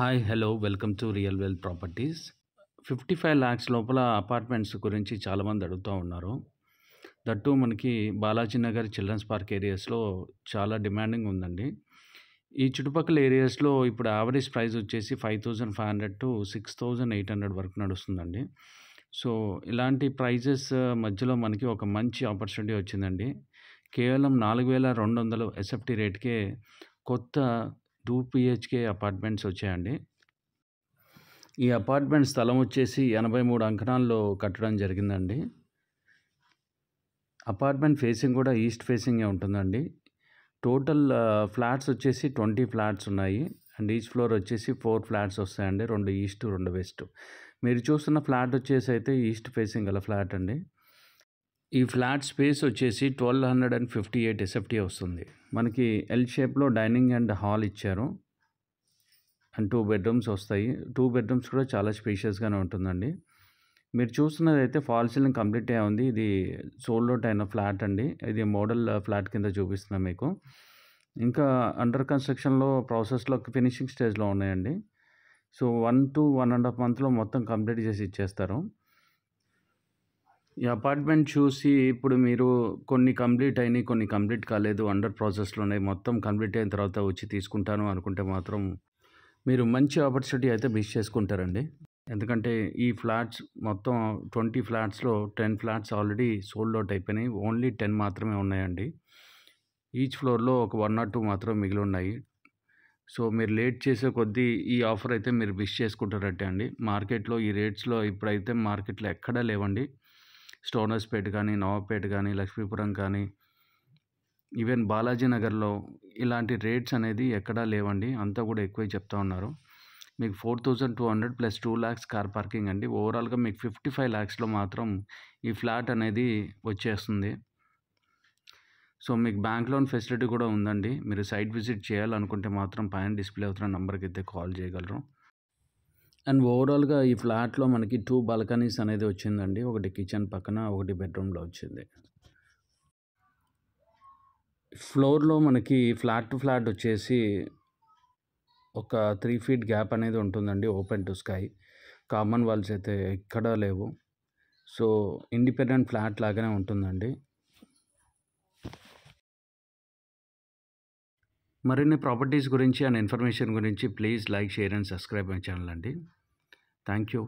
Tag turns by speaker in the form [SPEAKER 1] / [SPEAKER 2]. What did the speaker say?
[SPEAKER 1] hi hello welcome to Real Wealth Properties fifty five lakhs లోపల apartments గురించి చాలామంది అడుగుతూ ఉన్నారు దట్టు మనకి బాలాజీ నగర్ చిల్డ్రన్స్ పార్క్ ఏరియాస్లో చాలా డిమాండింగ్ ఉందండి ఈ చుట్టుపక్కల ఏరియాస్లో ఇప్పుడు యావరేజ్ ప్రైస్ వచ్చేసి five thousand five hundred to six thousand eight hundred వరకు నడుస్తుందండి సో ఇలాంటి ప్రైజెస్ మధ్యలో మనకి ఒక మంచి ఆపర్చునిటీ వచ్చిందండి కేవలం నాలుగు వేల రెండు వందలు ఎస్ఎఫ్టీ రేట్కే కొత్త టూ పిహెచ్కే అపార్ట్మెంట్స్ వచ్చాయండి ఈ అపార్ట్మెంట్ స్థలం వచ్చేసి ఎనభై మూడు అంకణాల్లో కట్టడం జరిగిందండి అపార్ట్మెంట్ ఫేసింగ్ కూడా ఈస్ట్ ఫేసింగే ఉంటుందండి టోటల్ ఫ్లాట్స్ వచ్చేసి ట్వంటీ ఫ్లాట్స్ ఉన్నాయి అండ్ ఈచ్ ఫ్లోర్ వచ్చేసి ఫోర్ ఫ్లాట్స్ వస్తాయండి రెండు ఈస్ట్ రెండు వెస్ట్ మీరు చూస్తున్న ఫ్లాట్ వచ్చేసి అయితే ఈస్ట్ ఫేసింగ్ గల ఫ్లాట్ అండి ఈ ఫ్లాట్ స్పేస్ వచ్చేసి twelve hundred and fifty eight SFT వస్తుంది మనకి ఎల్ షేప్లో డైనింగ్ అండ్ హాల్ ఇచ్చారు అండ్ టూ బెడ్రూమ్స్ వస్తాయి టూ బెడ్రూమ్స్ కూడా చాలా స్పేషియస్గానే ఉంటుందండి మీరు చూస్తున్నది అయితే ఫాల్ సీలింగ్ కంప్లీట్ అయ్యా ఉంది ఇది సోల్డౌట్ అయిన ఫ్లాట్ అండి ఇది మోడల్ ఫ్లాట్ uh, కింద చూపిస్తున్నాం మీకు ఇంకా అండర్ కన్స్ట్రక్షన్లో ప్రాసెస్లో ఫినిషింగ్ స్టేజ్లో ఉన్నాయండి so one to one and half మంత్లో మొత్తం కంప్లీట్ చేసి ఇచ్చేస్తారు ఈ అపార్ట్మెంట్ చూసి ఇప్పుడు మీరు కొన్ని కంప్లీట్ అయినాయి కొన్ని కంప్లీట్ కాలేదు అండర్ ప్రాసెస్లో ఉన్నాయి మొత్తం కంప్లీట్ అయిన తర్వాత వచ్చి తీసుకుంటాను అనుకుంటే మాత్రం మీరు మంచి ఆపర్చునిటీ అయితే మిస్ చేసుకుంటారండి ఎందుకంటే ఈ ఫ్లాట్స్ మొత్తం ట్వంటీ ఫ్లాట్స్లో ten flats already sold out అయిపోయినాయి ఓన్లీ టెన్ మాత్రమే ఉన్నాయండి ఈచ్ ఫ్లోర్లో ఒక వన్ ఆర్ టూ మాత్రం మిగిలి ఉన్నాయి సో మీరు లేట్ చేసే కొద్దీ ఈ ఆఫర్ అయితే మీరు మిస్ చేసుకుంటారట అండి మార్కెట్లో ఈ రేట్స్లో ఇప్పుడైతే మార్కెట్లో ఎక్కడా లేవండి స్టోనర్స్పేట్ కానీ నవాబ్పేట్ కానీ లక్ష్మీపురం కానీ ఈవెన్ బాలాజీ నగర్లో ఇలాంటి రేట్స్ అనేది ఎక్కడా లేవండి అంతా కూడా ఎక్కువే చెప్తా ఉన్నారు మీకు four thousand two hundred plus two lakhs car parking అండి ఓవరాల్గా మీకు ఫిఫ్టీ ఫైవ్ ల్యాక్స్లో మాత్రం ఈ ఫ్లాట్ అనేది వచ్చేస్తుంది సో మీకు బ్యాంక్ లోన్ ఫెసిలిటీ కూడా ఉందండి మీరు సైట్ విజిట్ చేయాలనుకుంటే మాత్రం పైన డిస్ప్లే అవుతున్న నెంబర్కి అయితే కాల్ చేయగలరు అండ్ ఓవరాల్గా ఈ ఫ్లాట్లో మనకి టూ బాల్కనీస్ అనేది వచ్చిందండి ఒకటి కిచెన్ పక్కన ఒకటి బెడ్రూమ్లో వచ్చింది ఫ్లోర్లో మనకి ఫ్లాట్ టు ఫ్లాట్ వచ్చేసి ఒక త్రీ ఫీట్ గ్యాప్ అనేది ఉంటుందండి open to sky common walls అయితే ఎక్కడా లేవు సో ఇండిపెండెంట్ ఫ్లాట్ లాగానే ఉంటుందండి మరిన్ని ప్రాపర్టీస్ గురించి అండ్ ఇన్ఫర్మేషన్ గురించి please like share and subscribe my channel అండి థ్యాంక్ యూ